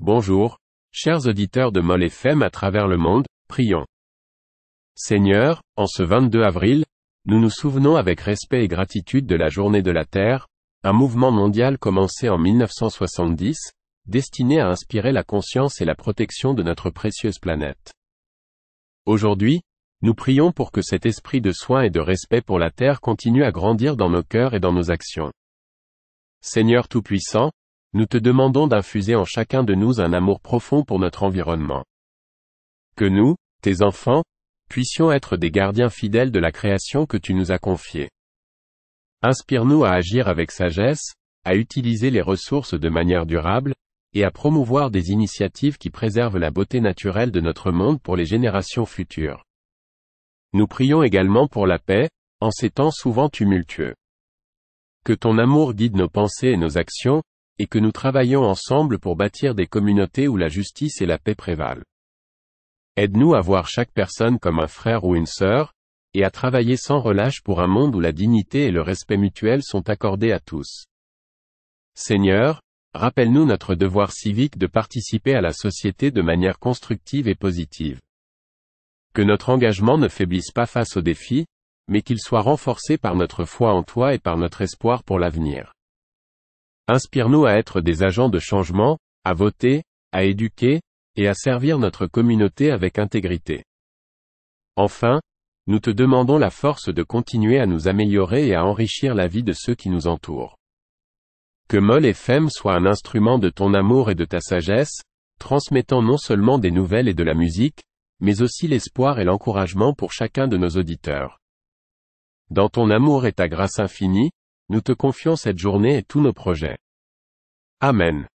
Bonjour, chers auditeurs de Mol FM à travers le monde, prions. Seigneur, en ce 22 avril, nous nous souvenons avec respect et gratitude de la Journée de la Terre, un mouvement mondial commencé en 1970, destiné à inspirer la conscience et la protection de notre précieuse planète. Aujourd'hui, nous prions pour que cet esprit de soin et de respect pour la Terre continue à grandir dans nos cœurs et dans nos actions. Seigneur Tout-Puissant, nous te demandons d'infuser en chacun de nous un amour profond pour notre environnement. Que nous, tes enfants, puissions être des gardiens fidèles de la création que tu nous as confiée. Inspire-nous à agir avec sagesse, à utiliser les ressources de manière durable, et à promouvoir des initiatives qui préservent la beauté naturelle de notre monde pour les générations futures. Nous prions également pour la paix, en ces temps souvent tumultueux. Que ton amour guide nos pensées et nos actions, et que nous travaillons ensemble pour bâtir des communautés où la justice et la paix prévalent. Aide-nous à voir chaque personne comme un frère ou une sœur, et à travailler sans relâche pour un monde où la dignité et le respect mutuel sont accordés à tous. Seigneur, rappelle-nous notre devoir civique de participer à la société de manière constructive et positive. Que notre engagement ne faiblisse pas face aux défis, mais qu'il soit renforcé par notre foi en toi et par notre espoir pour l'avenir. Inspire-nous à être des agents de changement, à voter, à éduquer, et à servir notre communauté avec intégrité. Enfin, nous te demandons la force de continuer à nous améliorer et à enrichir la vie de ceux qui nous entourent. Que Mol FM soit un instrument de ton amour et de ta sagesse, transmettant non seulement des nouvelles et de la musique, mais aussi l'espoir et l'encouragement pour chacun de nos auditeurs. Dans ton amour et ta grâce infinie, nous te confions cette journée et tous nos projets. Amen.